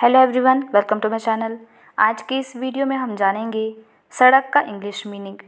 hello everyone welcome to my channel आज की इस वीडियो में हम जानेंगे सड़क का इंग्लिश मीनिंग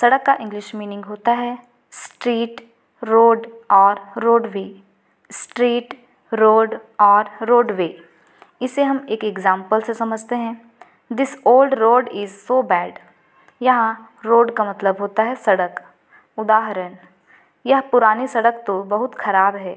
सड़क का इंग्लिश मीनिंग होता है स्ट्रीट रोड और रोडवे स्ट्रीट रोड और रोडवे इसे हम एक एग्ज़ाम्पल से समझते हैं this old road is so bad यहाँ रोड का मतलब होता है सड़क उदाहरण यह पुरानी सड़क तो बहुत ख़राब है